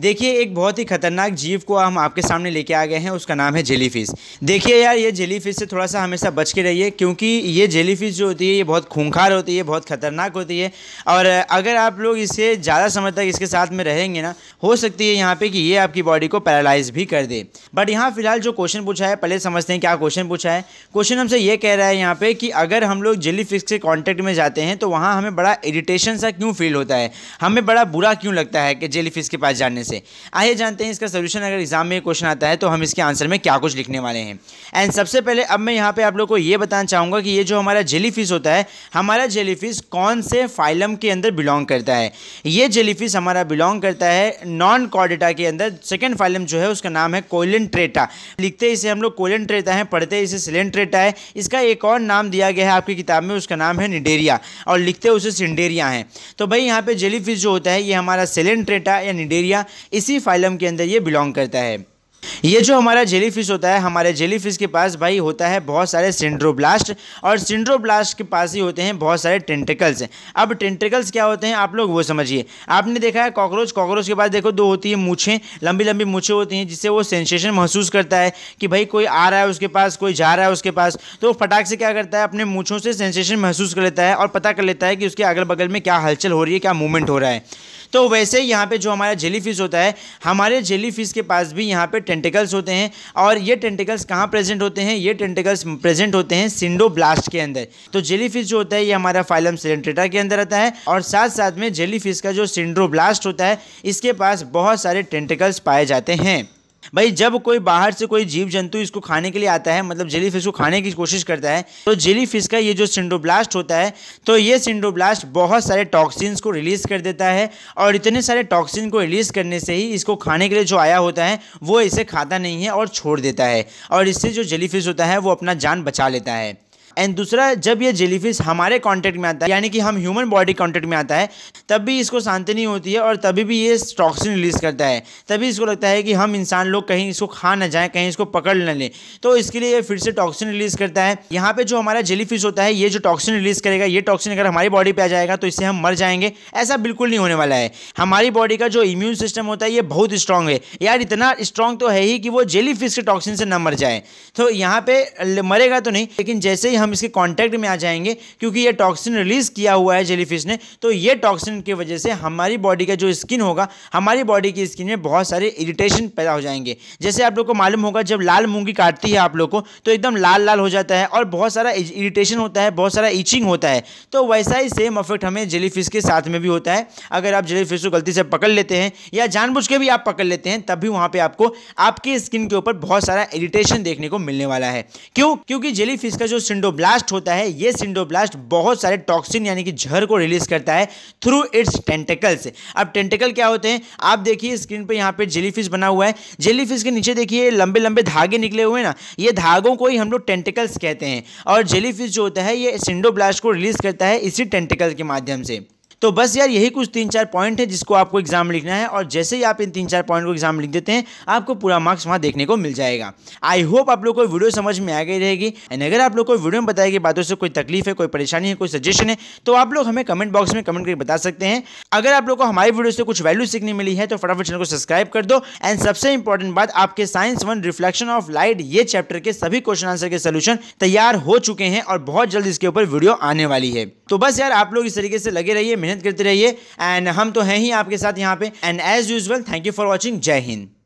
देखिए एक बहुत ही खतरनाक जीव को हम आपके सामने लेके आ गए हैं उसका नाम है जेली फिश देखिए यार ये जेली फिश से थोड़ा सा हमेशा बच के रहिए क्योंकि ये जेली फिश जो होती है ये बहुत खूंखार होती है बहुत खतरनाक होती है और अगर आप लोग इसे ज़्यादा समय तक इसके साथ में रहेंगे ना हो सकती है यहाँ पर कि ये आपकी बॉडी को पैरालाइज भी कर दे बट यहाँ फिलहाल जो क्वेश्चन पूछा है पहले समझते हैं क्या क्वेश्चन पूछा है क्वेश्चन हमसे ये कह रहा है यहाँ पर कि अगर हम लोग जेली फिश के कॉन्टैक्ट में जाते हैं तो वहाँ हमें बड़ा इरीटेशन सा क्यों फील होता है हमें बड़ा बुरा क्यों लगता है कि जेली फिश के पास जाने से आइए जानते हैं इसका सोल्यूशन अगर एग्जाम में क्वेश्चन आता है तो हम इसके आंसर में क्या कुछ लिखने वाले हैं एंड सबसे पहले अब मैं यहाँ पर आप लोग को ये बताना चाहूँगा कि ये जो हमारा जेलीफिश होता है हमारा जेलीफिश कौन से फाइलम के अंदर बिलोंग करता है ये जेलीफिश हमारा बिलोंग करता है नॉन कॉडेटा के अंदर सेकेंड फाइलम जो है उसका नाम है कोलन ट्रेटा लिखते इसे हम लोग कोलन ट्रेटा है पढ़ते इसे सिलेंट ट्रेटा है इसका एक और नाम दिया गया है आपकी किताब में उसका नाम है निडेरिया और लिखते उसे सिंडेरिया है तो भाई यहाँ पे जेलीफिश जो होता है ये हमारा ट्रेटा या निडेरिया इसी फाइलम के अंदर ये बिलोंग करता है ये जो हमारा जेलीफिश होता है हमारे जेलीफिश के पास भाई होता है बहुत सारे सिंड्रोब्लास्ट और सिंड्रोब्लास्ट के पास ही होते हैं बहुत सारे टेंटिकल्स अब टेंटिकल्स क्या होते हैं आप लोग वो समझिए आपने देखा है कॉकरोच कॉकरोच के पास देखो दो होती है मूछें लंबी लंबी मूछें होती हैं जिससे वो सेंसेशन महसूस करता है कि भाई कोई आ रहा है उसके पास कोई जा रहा है उसके पास तो फटाक से क्या करता है अपने मूछों से सेंसेशन महसूस कर लेता है और पता कर लेता है कि उसके अगल बगल में क्या हलचल हो रही है क्या मूवमेंट हो रहा है तो वैसे यहाँ पे जो हमारा जेली फिश होता है हमारे जेली फिश के पास भी यहाँ पे टेंटिकल्स होते हैं और ये टेंटिकल्स कहाँ प्रेजेंट होते हैं ये टेंटिकल्स प्रेजेंट होते हैं सिंडो ब्लास्ट के अंदर तो जेली फिश जो होता है ये हमारा फाइलम सिलेंट्रेटा के अंदर रहता है और साथ साथ में जेली फिश का जो सिंड्रो ब्लास्ट होता है इसके पास बहुत सारे टेंटिकल्स पाए जाते हैं भाई जब कोई बाहर से कोई जीव जंतु इसको खाने के लिए आता है मतलब जेली फिश को खाने की कोशिश करता है तो जेली फिश का ये जो सिंडोब्लास्ट होता है तो ये सिंडोब्लास्ट बहुत सारे टॉक्सिन्स को रिलीज़ कर देता है और इतने सारे टॉक्सिन को रिलीज़ करने से ही इसको खाने के लिए जो आया होता है वो इसे खाता नहीं है और छोड़ देता है और इससे जो जेली फिश होता है वो अपना जान बचा लेता है एंड दूसरा जब ये जेलीफिश हमारे कॉन्टेक्ट में आता है यानी कि हम ह्यूमन बॉडी कॉन्टेक्ट में आता है तब भी इसको शांति नहीं होती है और तभी भी ये टॉक्सिन रिलीज करता है तभी इसको लगता है कि हम इंसान लोग कहीं इसको खा ना जाए कहीं इसको पकड़ ना लें तो इसके लिए ये फिर से टॉक्सिन रिलीज करता है यहाँ पे जो हमारा जेलीफिश होता है ये जो टॉक्सिन रिलीज करेगा ये टॉक्सिन अगर हमारी बॉडी पर आ जाएगा तो इससे हम मर जाएंगे ऐसा बिल्कुल नहीं होने वाला है हमारी बॉडी का जो इम्यून सिस्टम होता है ये बहुत स्ट्रांग है यार इतना स्ट्रांग तो है ही कि वो जेलीफिश के टॉक्सिन से ना मर जाए तो यहाँ पे मरेगा तो नहीं लेकिन जैसे ही हम हम इसके कॉन्टैक्ट में आ जाएंगे क्योंकि ये टॉक्सिन रिलीज़ किया हुआ है जेली ने तो ये टॉक्सिन की वजह से हमारी बॉडी का जो स्किन होगा हमारी बॉडी की स्किन में बहुत सारे इरिटेशन पैदा हो जाएंगे जैसे आप लोग को मालूम होगा जब लाल मूंगी काटती है आप लोग को तो एकदम लाल लाल हो जाता है और बहुत सारा इरिटेशन होता है बहुत सारा इचिंग होता है तो वैसा ही सेम अफेक्ट हमें जेली के साथ में भी होता है अगर आप जेली को गलती से पकड़ लेते हैं या जानबूझ के भी आप पकड़ लेते हैं तब भी वहाँ पर आपको आपकी स्किन के ऊपर बहुत सारा इरिटेशन देखने को मिलने वाला है क्यों क्योंकि जेली का जो सिंडोब सिंडोब्लास्ट होता है ये सिंडोब्लास्ट बहुत सारे टॉक्सिन यानी कि जहर को रिलीज करता है थ्रू इट्स टेंटिकल्स अब टेंटिकल क्या होते हैं आप देखिए स्क्रीन पर यहाँ पे जेलीफिश बना हुआ है जेलीफिश के नीचे देखिए लंबे लंबे धागे निकले हुए ना ये धागों को ही हम लोग टेंटिकल्स कहते हैं और जेलीफिश जो होता है ये सिंडोब्लास्ट को रिलीज करता है इसी टेंटिकल के माध्यम से तो बस यार यही कुछ तीन चार पॉइंट है जिसको आपको एग्जाम लिखना है और जैसे ही आप इन तीन चार पॉइंट को एग्जाम लिख देते हैं आपको पूरा मार्क्स वहाँ देखने को मिल जाएगा आई होप आप लोग को वीडियो समझ में आ गई रहेगी एंड अगर आप लोग को वीडियो में बताई गई बातों से कोई तकलीफ है कोई परेशानी है कोई सजेशन है तो आप लोग हमें कमेंट बॉक्स में कमेंट करके बता सकते हैं अगर आप लोग को हमारी वीडियो से कुछ वैल्यू सीखने मिली है तो फटाफट चैनल को सब्सक्राइब कर दो एंड सबसे इंपॉर्टेंट बात आपके science one reflection of light ये चैप्टर के सभी क्वेश्चन आंसर के सोल्यूशन तैयार हो चुके हैं और बहुत जल्द इसके ऊपर वीडियो आने वाली है तो बस यार आप लोग इस तरीके से लगे रहिए मेहनत करते रहिए एंड हम तो हैं ही आपके साथ यहाँ पे and as usual thank you for watching जय हिंद